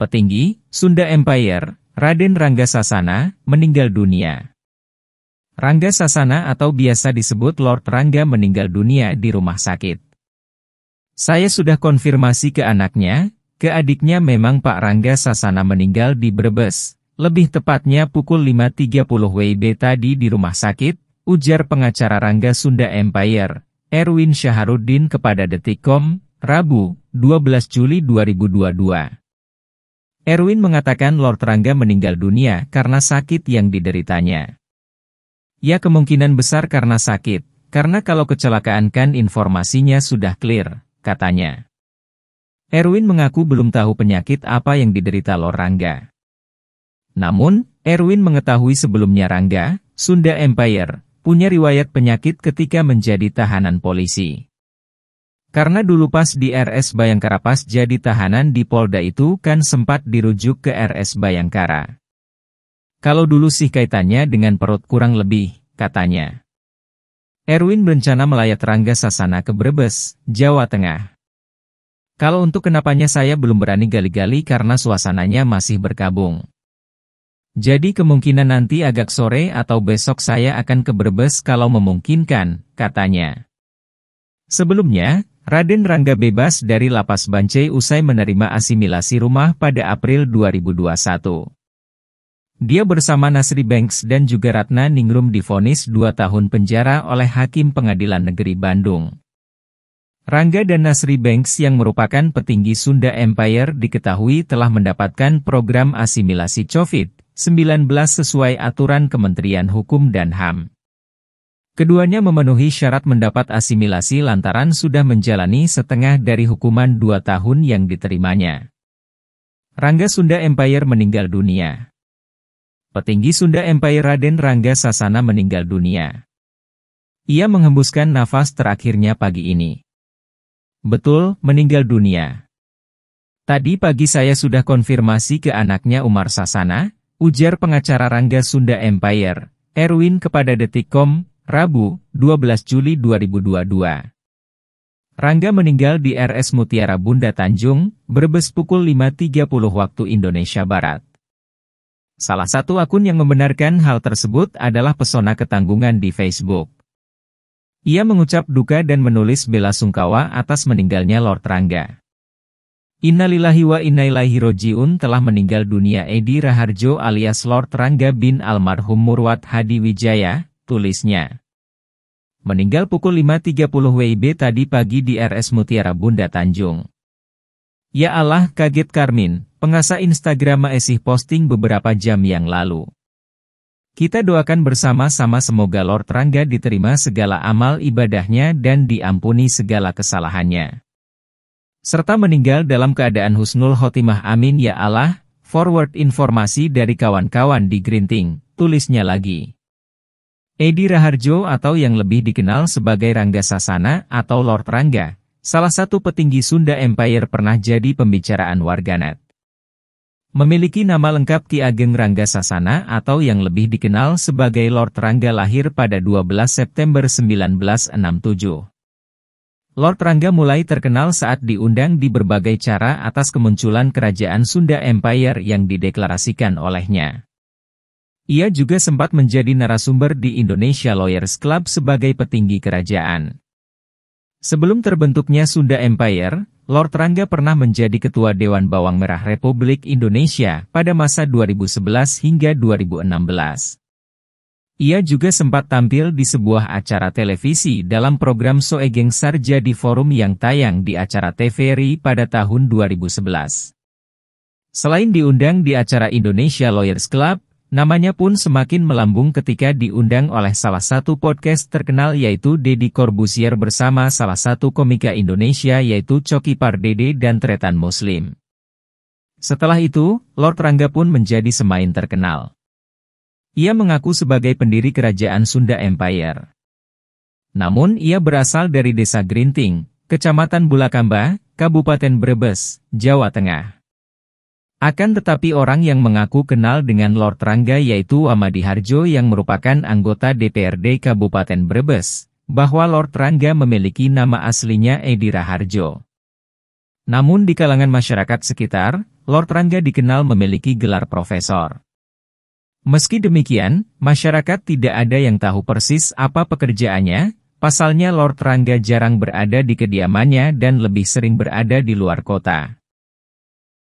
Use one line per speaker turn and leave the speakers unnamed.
petinggi Sunda Empire, Raden Rangga Sasana meninggal dunia. Rangga Sasana atau biasa disebut Lord Rangga meninggal dunia di rumah sakit. Saya sudah konfirmasi ke anaknya, ke adiknya memang Pak Rangga Sasana meninggal di Brebes, lebih tepatnya pukul 5.30 WIB tadi di rumah sakit, ujar pengacara Rangga Sunda Empire, Erwin Syaharuddin kepada detikom, Rabu, 12 Juli 2022. Erwin mengatakan Lord Rangga meninggal dunia karena sakit yang dideritanya. Ya kemungkinan besar karena sakit, karena kalau kecelakaan kan informasinya sudah clear, katanya. Erwin mengaku belum tahu penyakit apa yang diderita Lord Rangga. Namun, Erwin mengetahui sebelumnya Rangga, Sunda Empire, punya riwayat penyakit ketika menjadi tahanan polisi. Karena dulu pas di RS Bayangkara pas jadi tahanan di Polda itu kan sempat dirujuk ke RS Bayangkara. Kalau dulu sih kaitannya dengan perut kurang lebih, katanya. Erwin berencana melayat Rangga Sasana ke Brebes, Jawa Tengah. Kalau untuk kenapanya saya belum berani gali-gali karena suasananya masih berkabung. Jadi kemungkinan nanti agak sore atau besok saya akan ke Brebes kalau memungkinkan, katanya. Sebelumnya, Raden Rangga bebas dari lapas Bancai usai menerima asimilasi rumah pada April 2021. Dia bersama Nasri Banks dan juga Ratna Ningrum difonis dua tahun penjara oleh Hakim Pengadilan Negeri Bandung. Rangga dan Nasri Banks yang merupakan petinggi Sunda Empire diketahui telah mendapatkan program asimilasi COVID-19 sesuai aturan Kementerian Hukum dan HAM. Keduanya memenuhi syarat mendapat asimilasi lantaran sudah menjalani setengah dari hukuman dua tahun yang diterimanya. Rangga Sunda Empire meninggal dunia. Petinggi Sunda Empire Raden Rangga Sasana meninggal dunia. Ia menghembuskan nafas terakhirnya pagi ini. Betul, meninggal dunia. Tadi pagi saya sudah konfirmasi ke anaknya Umar Sasana, ujar pengacara Rangga Sunda Empire, Erwin kepada Detikcom, Rabu, 12 Juli 2022. Rangga meninggal di RS Mutiara Bunda Tanjung, Brebes pukul 5.30 waktu Indonesia Barat. Salah satu akun yang membenarkan hal tersebut adalah pesona ketanggungan di Facebook. Ia mengucap duka dan menulis bela sungkawa atas meninggalnya Lord Rangga. Innalillahi wa inna ilaihi rojiun telah meninggal dunia Edi Raharjo alias Lord Rangga bin almarhum Murwat Hadi Wijaya, tulisnya meninggal pukul 5.30 WIB tadi pagi di RS Mutiara Bunda Tanjung. Ya Allah kaget Karmin, pengasah Instagram Esih posting beberapa jam yang lalu. Kita doakan bersama-sama semoga Lord Rangga diterima segala amal ibadahnya dan diampuni segala kesalahannya. Serta meninggal dalam keadaan husnul khotimah amin ya Allah, forward informasi dari kawan-kawan di Grinting, tulisnya lagi. Edi Raharjo atau yang lebih dikenal sebagai Rangga Sasana atau Lord Rangga, salah satu petinggi Sunda Empire pernah jadi pembicaraan warganet. Memiliki nama lengkap Ki Ageng Rangga Sasana atau yang lebih dikenal sebagai Lord Rangga lahir pada 12 September 1967. Lord Rangga mulai terkenal saat diundang di berbagai cara atas kemunculan kerajaan Sunda Empire yang dideklarasikan olehnya. Ia juga sempat menjadi narasumber di Indonesia Lawyers Club sebagai petinggi kerajaan. Sebelum terbentuknya Sunda Empire, Lord Rangga pernah menjadi Ketua Dewan Bawang Merah Republik Indonesia pada masa 2011 hingga 2016. Ia juga sempat tampil di sebuah acara televisi dalam program Soegeng Sarja di forum yang tayang di acara TVRI pada tahun 2011. Selain diundang di acara Indonesia Lawyers Club, Namanya pun semakin melambung ketika diundang oleh salah satu podcast terkenal yaitu Deddy Corbusier bersama salah satu komika Indonesia yaitu Coki Pardede dan Tretan Muslim. Setelah itu, Lord Rangga pun menjadi semain terkenal. Ia mengaku sebagai pendiri kerajaan Sunda Empire. Namun ia berasal dari desa Grinting, Kecamatan Bulakamba, Kabupaten Brebes, Jawa Tengah. Akan tetapi orang yang mengaku kenal dengan Lord Rangga yaitu Amadi Harjo yang merupakan anggota DPRD Kabupaten Brebes, bahwa Lord Rangga memiliki nama aslinya Edira Harjo. Namun di kalangan masyarakat sekitar, Lord Rangga dikenal memiliki gelar profesor. Meski demikian, masyarakat tidak ada yang tahu persis apa pekerjaannya, pasalnya Lord Rangga jarang berada di kediamannya dan lebih sering berada di luar kota.